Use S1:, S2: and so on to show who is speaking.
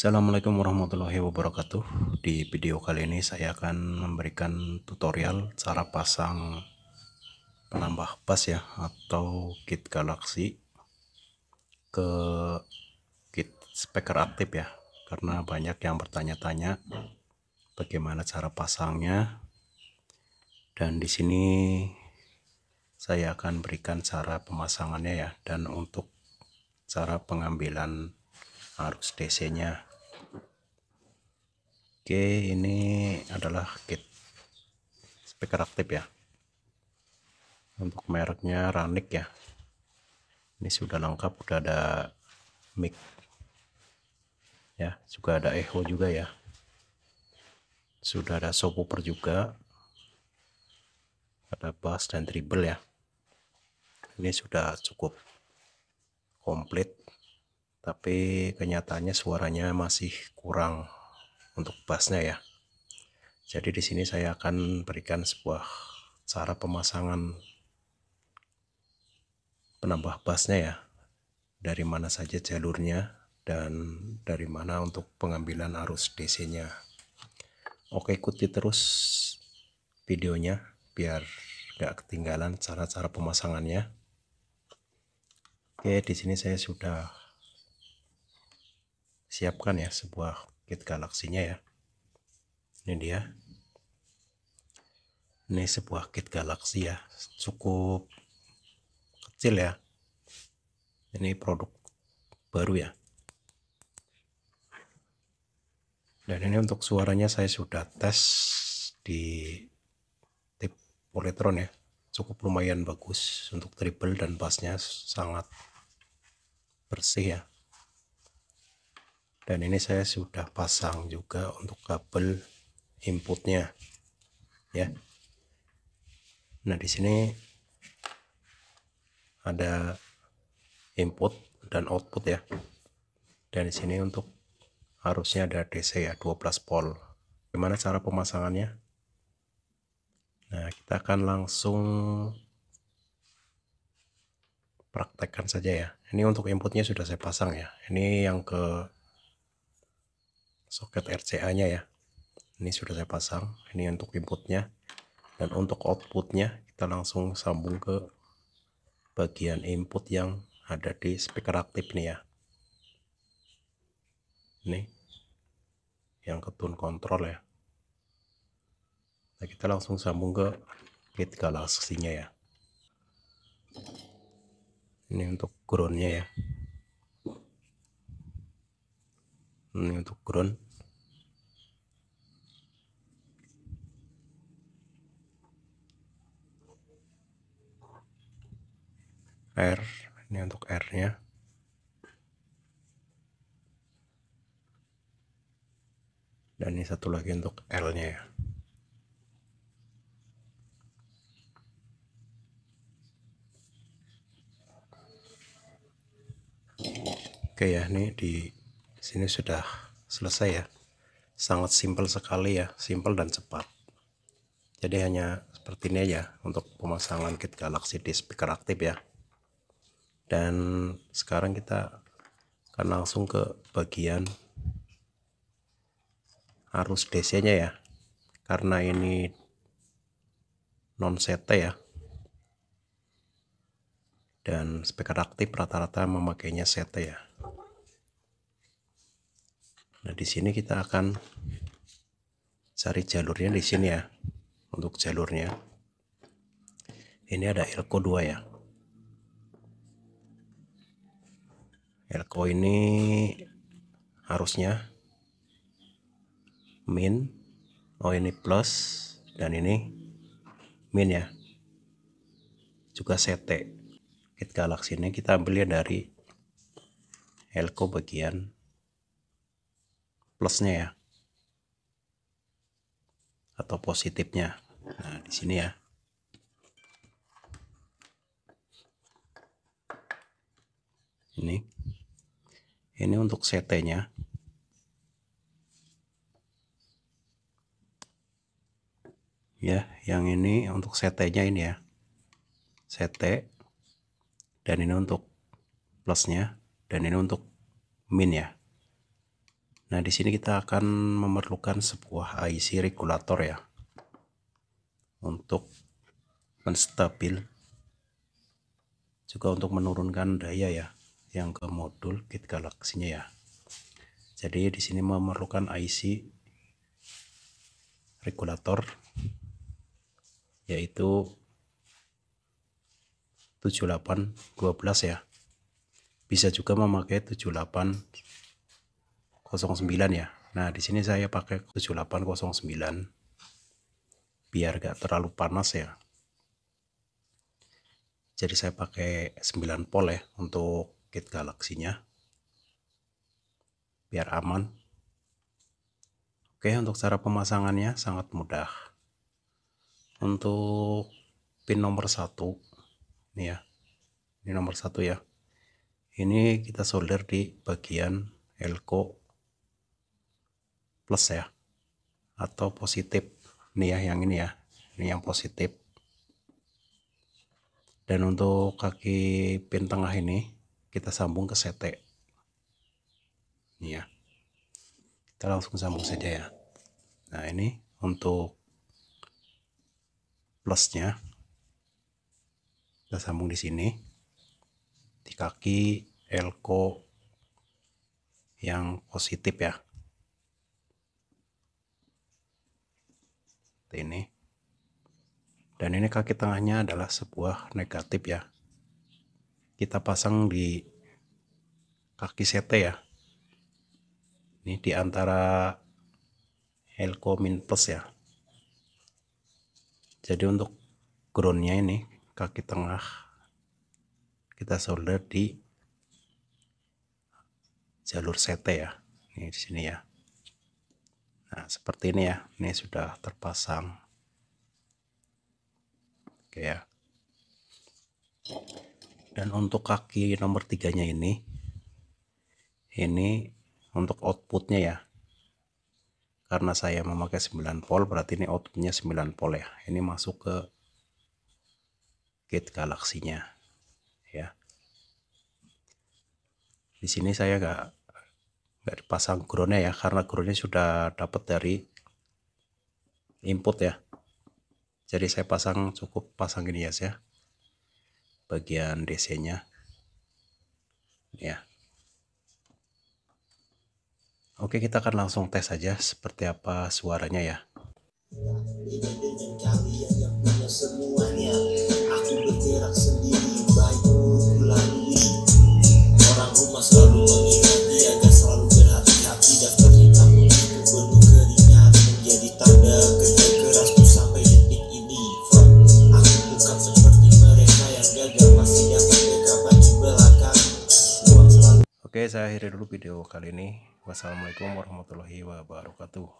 S1: Assalamualaikum warahmatullahi wabarakatuh Di video kali ini saya akan memberikan tutorial cara pasang penambah pas ya atau kit galaxy ke kit speaker aktif ya karena banyak yang bertanya-tanya bagaimana cara pasangnya dan di sini saya akan berikan cara pemasangannya ya dan untuk cara pengambilan arus DC-nya Oke, ini adalah kit speaker aktif ya. Untuk mereknya Ranik ya. Ini sudah lengkap, sudah ada mic. Ya, juga ada echo juga ya. Sudah ada subwoofer juga. Ada bass dan treble ya. Ini sudah cukup komplit. Tapi kenyataannya suaranya masih kurang untuk bassnya ya jadi di sini saya akan berikan sebuah cara pemasangan penambah bassnya ya dari mana saja jalurnya dan dari mana untuk pengambilan arus DC nya oke ikuti terus videonya biar gak ketinggalan cara-cara pemasangannya oke di sini saya sudah siapkan ya sebuah kit galaksinya ya ini dia ini sebuah kit galaksi ya cukup kecil ya ini produk baru ya dan ini untuk suaranya saya sudah tes di tip polytron ya cukup lumayan bagus untuk triple dan bassnya sangat bersih ya dan ini saya sudah pasang juga untuk kabel inputnya ya nah di sini ada input dan output ya dan di sini untuk harusnya ada DC ya 12 volt gimana cara pemasangannya nah kita akan langsung praktekkan saja ya ini untuk inputnya sudah saya pasang ya ini yang ke soket RCA-nya ya. Ini sudah saya pasang. Ini untuk inputnya. Dan untuk outputnya kita langsung sambung ke bagian input yang ada di speaker aktif nih ya. Ini yang ke tune control ya. Nah, kita langsung sambung ke gate nya ya. Ini untuk groundnya ya. ini hmm, untuk ground R ini untuk R nya dan ini satu lagi untuk L nya ya oke ya ini di sini sudah selesai ya sangat simpel sekali ya simpel dan cepat jadi hanya seperti ini aja untuk pemasangan kit Galaxy di speaker aktif ya dan sekarang kita akan langsung ke bagian arus DC nya ya karena ini non CT ya dan speaker aktif rata-rata memakainya CT ya Nah, di sini kita akan cari jalurnya di sini ya. Untuk jalurnya. Ini ada elko 2 ya. Elko ini harusnya min oh ini plus dan ini min ya juga CT kit galaksi ini kita ambilnya dari elko bagian plusnya ya atau positifnya. Nah, di sini ya. Ini. Ini untuk CT-nya. Ya, yang ini untuk CT-nya ini ya. CT dan ini untuk plusnya dan ini untuk min ya. Nah, di sini kita akan memerlukan sebuah IC regulator ya untuk menstabil juga untuk menurunkan daya ya yang ke modul kit galaksinya ya. Jadi di sini memerlukan IC regulator yaitu 7812 ya. Bisa juga memakai 7812 ya. Nah, di sini saya pakai 7809 biar gak terlalu panas ya. Jadi saya pakai 9 pol ya untuk kit galaksinya. Biar aman. Oke, untuk cara pemasangannya sangat mudah. Untuk pin nomor satu ini ya. Ini nomor satu ya. Ini kita solder di bagian elko plus ya atau positif nih ya yang ini ya ini yang positif dan untuk kaki pin tengah ini kita sambung ke CT ini ya kita langsung sambung saja ya nah ini untuk plusnya kita sambung di sini di kaki elko yang positif ya seperti ini dan ini kaki tengahnya adalah sebuah negatif ya kita pasang di kaki sete ya ini di antara helco min plus ya jadi untuk groundnya ini kaki tengah kita solder di jalur sete ya ini di sini ya Nah, seperti ini ya. Ini sudah terpasang. Oke ya. Dan untuk kaki nomor tiganya ini, ini untuk outputnya ya. Karena saya memakai 9 volt, berarti ini outputnya 9 volt ya. Ini masuk ke gate galaksinya ya. Di sini saya nggak pasang groundnya ya karena groundnya sudah dapat dari input ya jadi saya pasang cukup pasang ini ya ya bagian DC nya ya Oke kita akan langsung tes aja seperti apa suaranya ya Oke, saya akhiri dulu video kali ini. Wassalamualaikum warahmatullahi wabarakatuh.